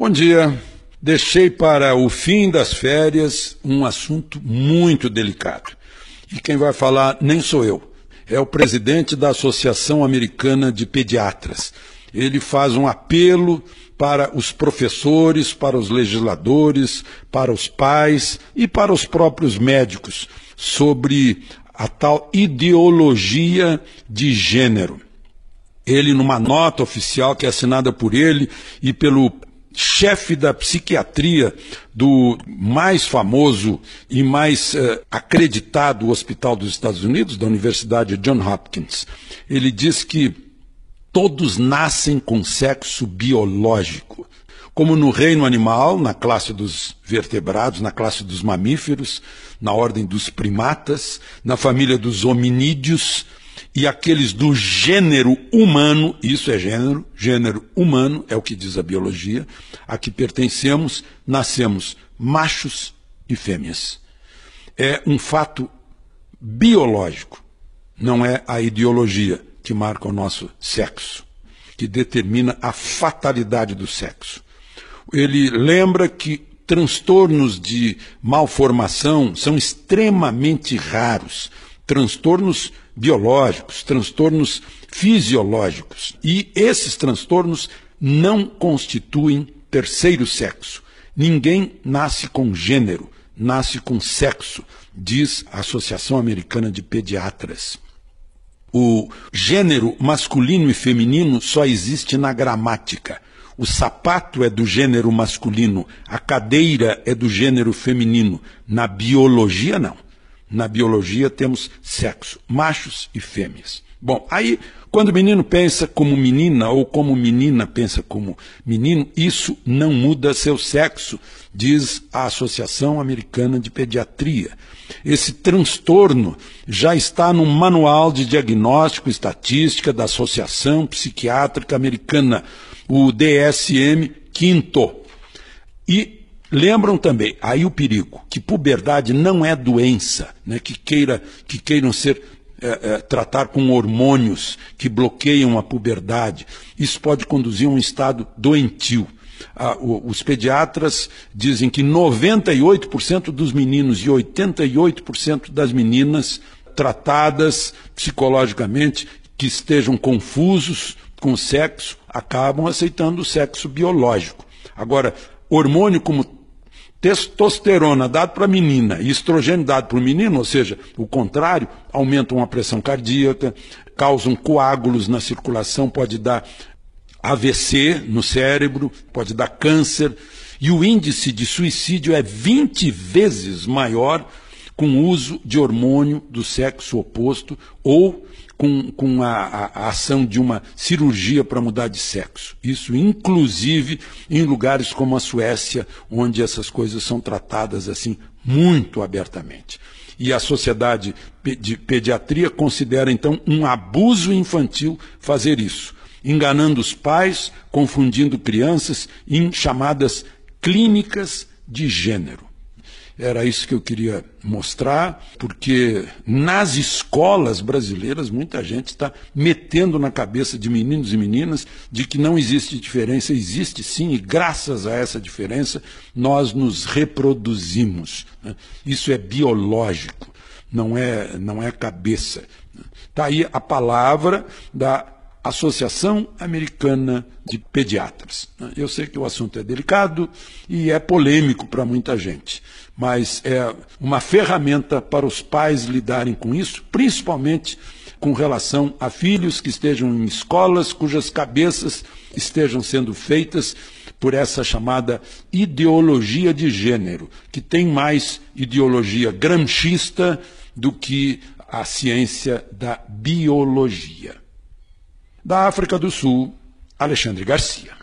Bom dia. Deixei para o fim das férias um assunto muito delicado. E quem vai falar nem sou eu. É o presidente da Associação Americana de Pediatras. Ele faz um apelo para os professores, para os legisladores, para os pais e para os próprios médicos sobre a tal ideologia de gênero ele, numa nota oficial que é assinada por ele e pelo chefe da psiquiatria do mais famoso e mais eh, acreditado hospital dos Estados Unidos, da Universidade John Hopkins. Ele diz que todos nascem com sexo biológico. Como no reino animal, na classe dos vertebrados, na classe dos mamíferos, na ordem dos primatas, na família dos hominídeos, e aqueles do gênero humano, isso é gênero, gênero humano é o que diz a biologia, a que pertencemos, nascemos machos e fêmeas. É um fato biológico, não é a ideologia que marca o nosso sexo, que determina a fatalidade do sexo. Ele lembra que transtornos de malformação são extremamente raros transtornos biológicos, transtornos fisiológicos. E esses transtornos não constituem terceiro sexo. Ninguém nasce com gênero, nasce com sexo, diz a Associação Americana de Pediatras. O gênero masculino e feminino só existe na gramática. O sapato é do gênero masculino, a cadeira é do gênero feminino. Na biologia, não na biologia temos sexo, machos e fêmeas. Bom, aí quando o menino pensa como menina ou como menina pensa como menino, isso não muda seu sexo, diz a Associação Americana de Pediatria. Esse transtorno já está no Manual de Diagnóstico e Estatística da Associação Psiquiátrica Americana, o DSM-5. E Lembram também, aí o perigo, que puberdade não é doença, né, que, queira, que queiram ser é, é, tratar com hormônios que bloqueiam a puberdade. Isso pode conduzir a um estado doentio. Ah, o, os pediatras dizem que 98% dos meninos e 88% das meninas tratadas psicologicamente, que estejam confusos com o sexo, acabam aceitando o sexo biológico. Agora, hormônio como testosterona dado para menina e estrogênio dado para o menino, ou seja, o contrário, aumentam a pressão cardíaca, causam coágulos na circulação, pode dar AVC no cérebro, pode dar câncer, e o índice de suicídio é 20 vezes maior com uso de hormônio do sexo oposto ou com, com a, a, ação de uma cirurgia para mudar de sexo. Isso, inclusive, em lugares como a Suécia, onde essas coisas são tratadas assim muito abertamente. E a sociedade de pediatria considera, então, um abuso infantil fazer isso, enganando os pais, confundindo crianças em chamadas clínicas de gênero. Era isso que eu queria mostrar, porque nas escolas brasileiras muita gente está metendo na cabeça de meninos e meninas de que não existe diferença. Existe sim, e graças a essa diferença nós nos reproduzimos. Né? Isso é biológico, não é, não é cabeça. Está aí a palavra da Associação Americana de Pediatras. Eu sei que o assunto é delicado e é polêmico para muita gente, mas é uma ferramenta para os pais lidarem com isso, principalmente com relação a filhos que estejam em escolas cujas cabeças estejam sendo feitas por essa chamada ideologia de gênero, que tem mais ideologia gramchista do que a ciência da biologia. Da África do Sul, Alexandre Garcia.